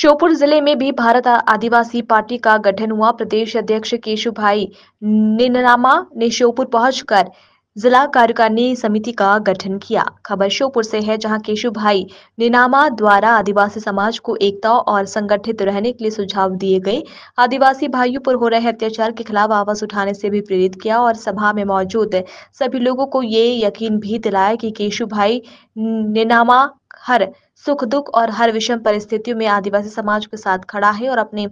श्योपुर जिले में भी भारत आदिवासी पार्टी का गठन हुआ प्रदेश अध्यक्ष केशु भाई निनामा ने श्योपुर पहुंचकर जिला कार्यकारिणी समिति का गठन किया खबर श्योपुर से है जहां केशु भाई निनामा द्वारा आदिवासी समाज को एकता और संगठित रहने के लिए सुझाव दिए गए आदिवासी भाइयों पर हो रहे अत्याचार के खिलाफ आवाज उठाने से भी प्रेरित किया और सभा में मौजूद सभी लोगों को ये यकीन भी दिलाया कि केशु भाई निनामा हर सुख दुख और हर विषम परिस्थितियों में आदिवासी समाज के साथ खड़ा है और अपने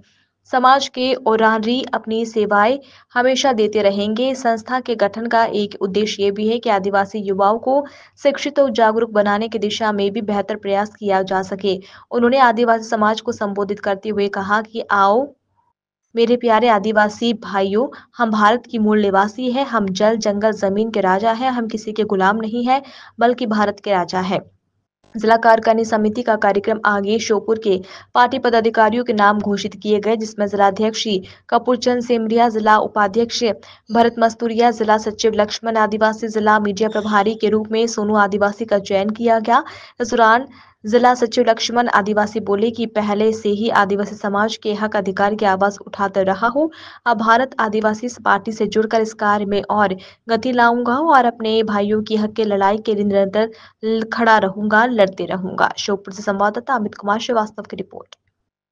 समाज के और अपनी सेवाएं हमेशा देते रहेंगे संस्था के गठन का एक उद्देश्य ये भी है कि आदिवासी युवाओं को शिक्षित और जागरूक बनाने की दिशा में भी बेहतर प्रयास किया जा सके उन्होंने आदिवासी समाज को संबोधित करते हुए कहा कि आओ मेरे प्यारे आदिवासी भाइयों हम भारत की मूल निवासी है हम जल जंगल जमीन के राजा है हम किसी के गुलाम नहीं है बल्कि भारत के राजा है जिला कार्यकारिणी समिति का कार्यक्रम आगे श्योपुर के पार्टी पदाधिकारियों के नाम घोषित किए गए जिसमें जिलाध्यक्ष श्री कपूरचंद सेमरिया जिला उपाध्यक्ष भरत मस्तूरिया जिला सचिव लक्ष्मण आदिवासी जिला मीडिया प्रभारी के रूप में सोनू आदिवासी का चयन किया गया इस दौरान जिला सचिव लक्ष्मण आदिवासी बोले कि पहले से ही आदिवासी समाज के हक अधिकार की आवाज उठाते रहा हूँ अब भारत आदिवासी पार्टी से जुड़कर इस कार्य में और गति लाऊंगा और अपने भाइयों की हक के लड़ाई के लिए निरंतर खड़ा रहूंगा लड़ते रहूंगा श्योपुर से संवाददाता अमित कुमार श्रीवास्तव की रिपोर्ट